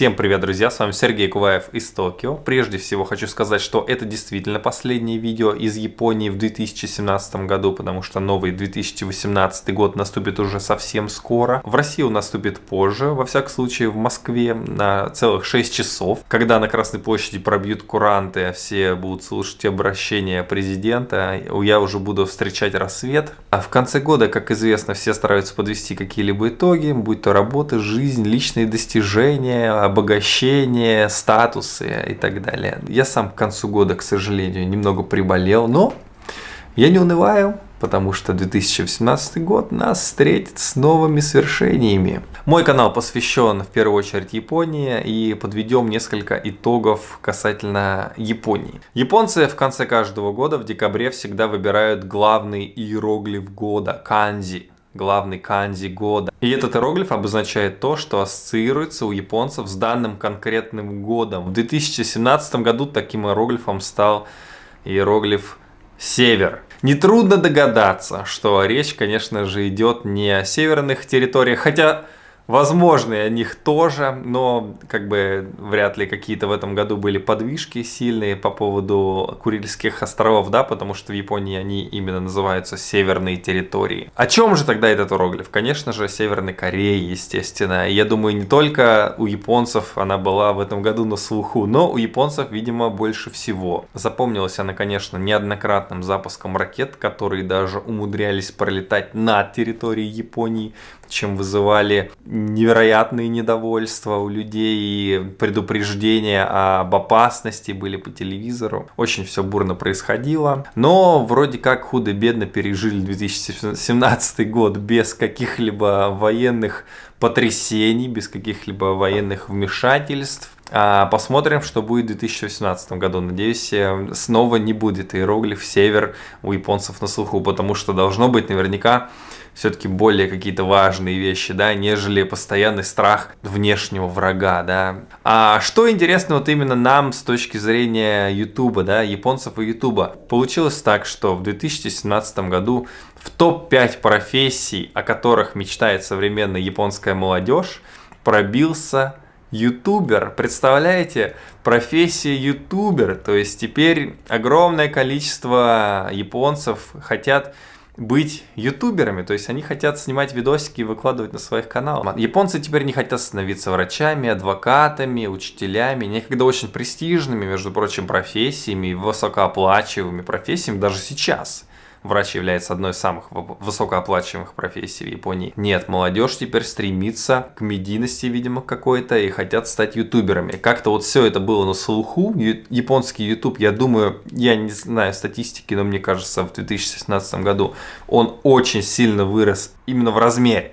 Всем привет, друзья, с вами Сергей Куваев из Токио. Прежде всего хочу сказать, что это действительно последнее видео из Японии в 2017 году, потому что новый 2018 год наступит уже совсем скоро. В России он наступит позже, во всяком случае в Москве на целых 6 часов, когда на Красной площади пробьют куранты, все будут слушать обращение президента, я уже буду встречать рассвет. А в конце года, как известно, все стараются подвести какие-либо итоги, будь то работы, жизнь, личные достижения, обогащение, статусы и так далее. Я сам к концу года, к сожалению, немного приболел, но я не унываю, потому что 2018 год нас встретит с новыми свершениями. Мой канал посвящен в первую очередь Японии и подведем несколько итогов касательно Японии. Японцы в конце каждого года в декабре всегда выбирают главный иероглиф года – канзи главный канзи года. И этот иероглиф обозначает то, что ассоциируется у японцев с данным конкретным годом. В 2017 году таким иероглифом стал иероглиф «Север». Нетрудно догадаться, что речь, конечно же, идет не о северных территориях, хотя возможны о них тоже, но как бы вряд ли какие-то в этом году были подвижки сильные по поводу Курильских островов, да, потому что в Японии они именно называются северные территории. О чем же тогда этот иероглиф? Конечно же, Северной Корее, естественно. я думаю, не только у японцев она была в этом году на слуху, но у японцев, видимо, больше всего. Запомнилась она, конечно, неоднократным запуском ракет, которые даже умудрялись пролетать над территорией Японии, чем вызывали невероятные недовольства у людей, и предупреждения об опасности были по телевизору. Очень все бурно происходило. Но вроде как худо-бедно пережили 2017 год без каких-либо военных потрясений, без каких-либо военных вмешательств. А, посмотрим, что будет в 2018 году. Надеюсь, э, снова не будет иероглиф «Север» у японцев на слуху, потому что должно быть наверняка все-таки более какие-то важные вещи, да, нежели постоянный страх внешнего врага, да. А что интересно вот именно нам с точки зрения Ютуба, да, японцев и Ютуба? Получилось так, что в 2017 году в топ-5 профессий, о которых мечтает современная японская молодежь, пробился ютубер. Представляете, профессия ютубер. То есть теперь огромное количество японцев хотят быть ютуберами, то есть они хотят снимать видосики и выкладывать на своих каналах. Японцы теперь не хотят становиться врачами, адвокатами, учителями, некогда очень престижными, между прочим, профессиями и высокооплачиваемыми профессиями даже сейчас. Врач является одной из самых высокооплачиваемых профессий в Японии. Нет, молодежь теперь стремится к медийности, видимо, какой-то, и хотят стать ютуберами. Как-то вот все это было на слуху. Японский ютуб, я думаю, я не знаю статистики, но мне кажется, в 2016 году он очень сильно вырос именно в размере.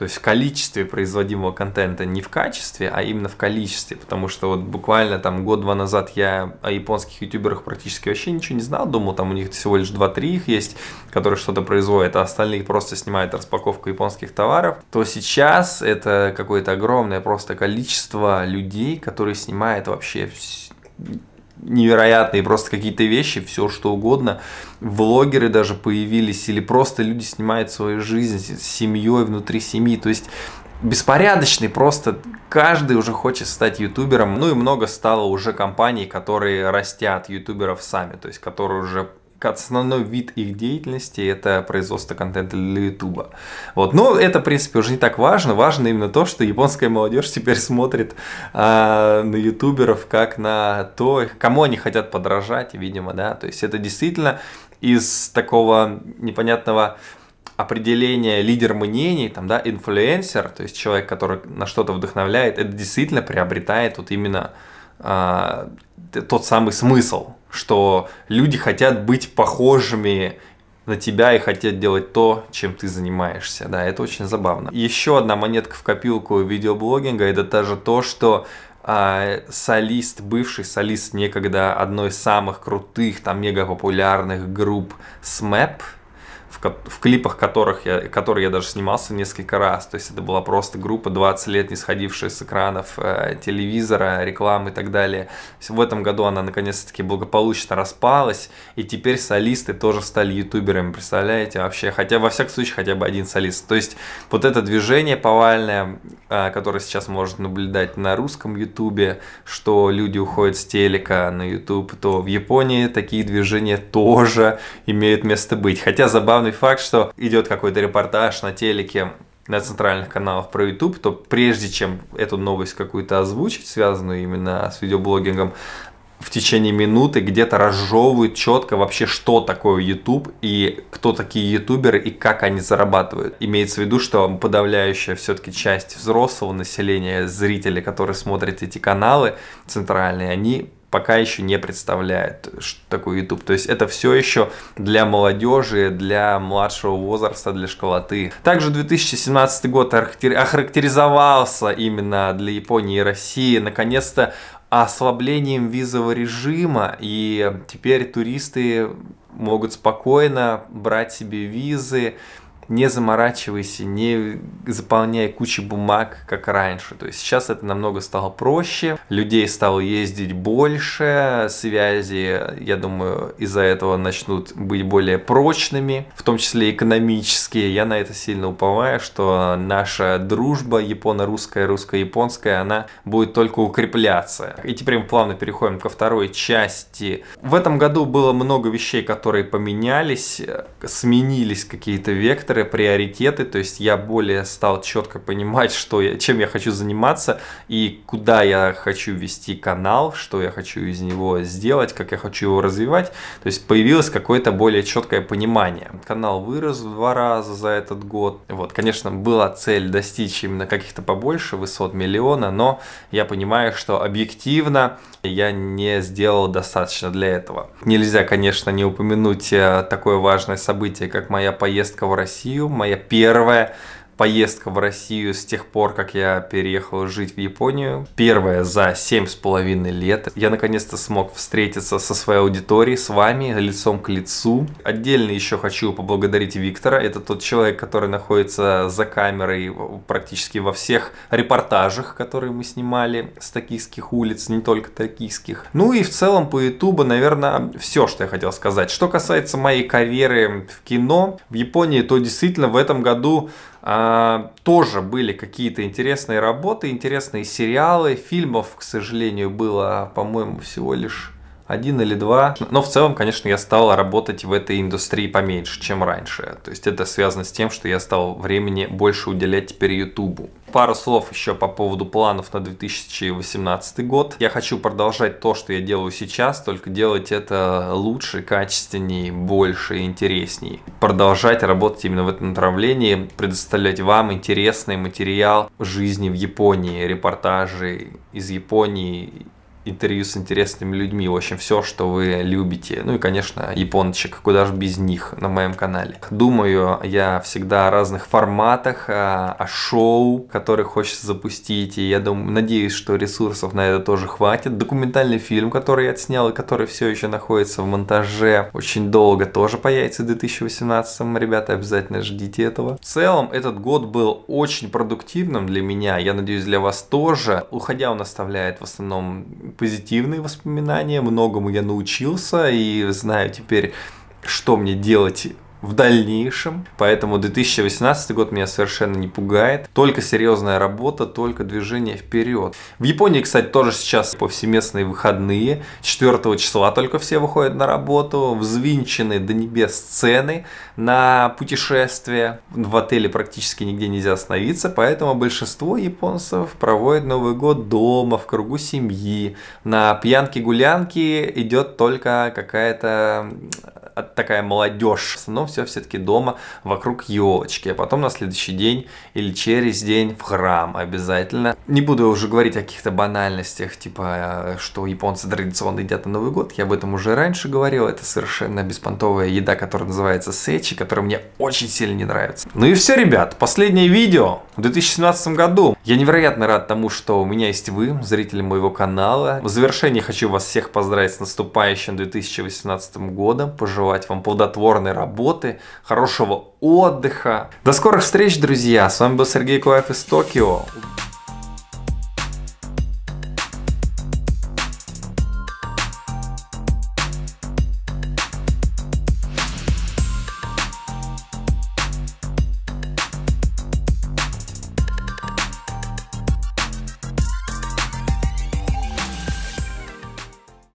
То есть в количестве производимого контента, не в качестве, а именно в количестве. Потому что вот буквально там год-два назад я о японских ютуберах практически вообще ничего не знал. Думал, там у них всего лишь 2-3 их есть, которые что-то производят, а остальные просто снимают распаковку японских товаров. То сейчас это какое-то огромное просто количество людей, которые снимают вообще невероятные просто какие-то вещи, все что угодно. Влогеры даже появились, или просто люди снимают свою жизнь с семьей, внутри семьи. То есть беспорядочный, просто каждый уже хочет стать ютубером. Ну и много стало уже компаний, которые растят ютуберов сами, то есть которые уже основной вид их деятельности – это производство контента для YouTube. Вот. Но ну, это, в принципе, уже не так важно. Важно именно то, что японская молодежь теперь смотрит э, на ютуберов как на то, кому они хотят подражать, видимо, да. То есть это действительно из такого непонятного определения лидер мнений, там, да, инфлюенсер, то есть человек, который на что-то вдохновляет, это действительно приобретает вот именно э, тот самый смысл, что люди хотят быть похожими на тебя и хотят делать то, чем ты занимаешься. Да, это очень забавно. Еще одна монетка в копилку видеоблогинга это даже то, что э, солист, бывший солист некогда одной из самых крутых, там мега популярных групп SMAP, в, в клипах которых я, которые я даже снимался несколько раз. То есть это была просто группа 20 лет, не сходившая с экранов э, телевизора, рекламы и так далее. В этом году она наконец-таки благополучно распалась, и теперь солисты тоже стали ютуберами, представляете, вообще, хотя во всяком случае хотя бы один солист. То есть вот это движение повальное, э, которое сейчас можно наблюдать на русском ютубе, что люди уходят с телека на ютуб, то в Японии такие движения тоже имеют место быть. Хотя забавно забавный факт, что идет какой-то репортаж на телеке на центральных каналах про YouTube, то прежде чем эту новость какую-то озвучить, связанную именно с видеоблогингом, в течение минуты где-то разжевывают четко вообще, что такое YouTube и кто такие ютуберы и как они зарабатывают. Имеется в виду, что подавляющая все-таки часть взрослого населения, зрителей, которые смотрят эти каналы центральные, они пока еще не представляет, такой YouTube. То есть это все еще для молодежи, для младшего возраста, для школоты. Также 2017 год охарактеризовался именно для Японии и России. Наконец-то ослаблением визового режима, и теперь туристы могут спокойно брать себе визы, не заморачивайся, не заполняй кучу бумаг, как раньше. То есть сейчас это намного стало проще, людей стало ездить больше, связи, я думаю, из-за этого начнут быть более прочными, в том числе экономические. Я на это сильно уповаю, что наша дружба японо-русская, русско-японская, она будет только укрепляться. И теперь мы плавно переходим ко второй части. В этом году было много вещей, которые поменялись, сменились какие-то векторы, некоторые приоритеты, то есть я более стал четко понимать, что я, чем я хочу заниматься и куда я хочу вести канал, что я хочу из него сделать, как я хочу его развивать. То есть появилось какое-то более четкое понимание. Канал вырос в два раза за этот год. Вот, конечно, была цель достичь именно каких-то побольше, высот миллиона, но я понимаю, что объективно я не сделал достаточно для этого. Нельзя, конечно, не упомянуть э, такое важное событие, как моя поездка в Россию Россию, моя первая поездка в Россию с тех пор, как я переехал жить в Японию. Первая за семь с половиной лет. Я наконец-то смог встретиться со своей аудиторией, с вами, лицом к лицу. Отдельно еще хочу поблагодарить Виктора. Это тот человек, который находится за камерой практически во всех репортажах, которые мы снимали с токийских улиц, не только токийских. Ну и в целом по Ютубу, наверное, все, что я хотел сказать. Что касается моей карьеры в кино, в Японии, то действительно в этом году а, тоже были какие-то интересные работы, интересные сериалы. Фильмов, к сожалению, было, по-моему, всего лишь один или два. Но в целом, конечно, я стал работать в этой индустрии поменьше, чем раньше. То есть это связано с тем, что я стал времени больше уделять теперь Ютубу. Пару слов еще по поводу планов на 2018 год. Я хочу продолжать то, что я делаю сейчас, только делать это лучше, качественнее, больше и интересней. Продолжать работать именно в этом направлении, предоставлять вам интересный материал жизни в Японии, репортажи из Японии интервью с интересными людьми, в общем, все, что вы любите. Ну и, конечно, япончик, куда же без них на моем канале. Думаю, я всегда о разных форматах, о, а, о шоу, которые хочется запустить, и я думаю, надеюсь, что ресурсов на это тоже хватит. Документальный фильм, который я отснял и который все еще находится в монтаже, очень долго тоже появится в 2018, ребята, обязательно ждите этого. В целом, этот год был очень продуктивным для меня, я надеюсь, для вас тоже. Уходя, он оставляет в основном позитивные воспоминания, многому я научился и знаю теперь, что мне делать в дальнейшем. Поэтому 2018 год меня совершенно не пугает. Только серьезная работа, только движение вперед. В Японии, кстати, тоже сейчас повсеместные выходные. 4 числа только все выходят на работу. Взвинчены до небес цены на путешествия. В отеле практически нигде нельзя остановиться, поэтому большинство японцев проводит Новый год дома, в кругу семьи. На пьянки-гулянки идет только какая-то а, такая молодежь. В основном все все-таки дома вокруг елочки, а потом на следующий день или через день в храм обязательно. Не буду уже говорить о каких-то банальностях, типа, э, что японцы традиционно едят на Новый год. Я об этом уже раньше говорил. Это совершенно беспонтовая еда, которая называется сечи, которая мне очень сильно не нравится. Ну и все, ребят, последнее видео в 2017 году. Я невероятно рад тому, что у меня есть вы, зрители моего канала. В завершении хочу вас всех поздравить с наступающим 2018 годом, пожелать вам плодотворной работы, хорошего отдыха. До скорых встреч, друзья! С вами был Сергей Куаев из Токио.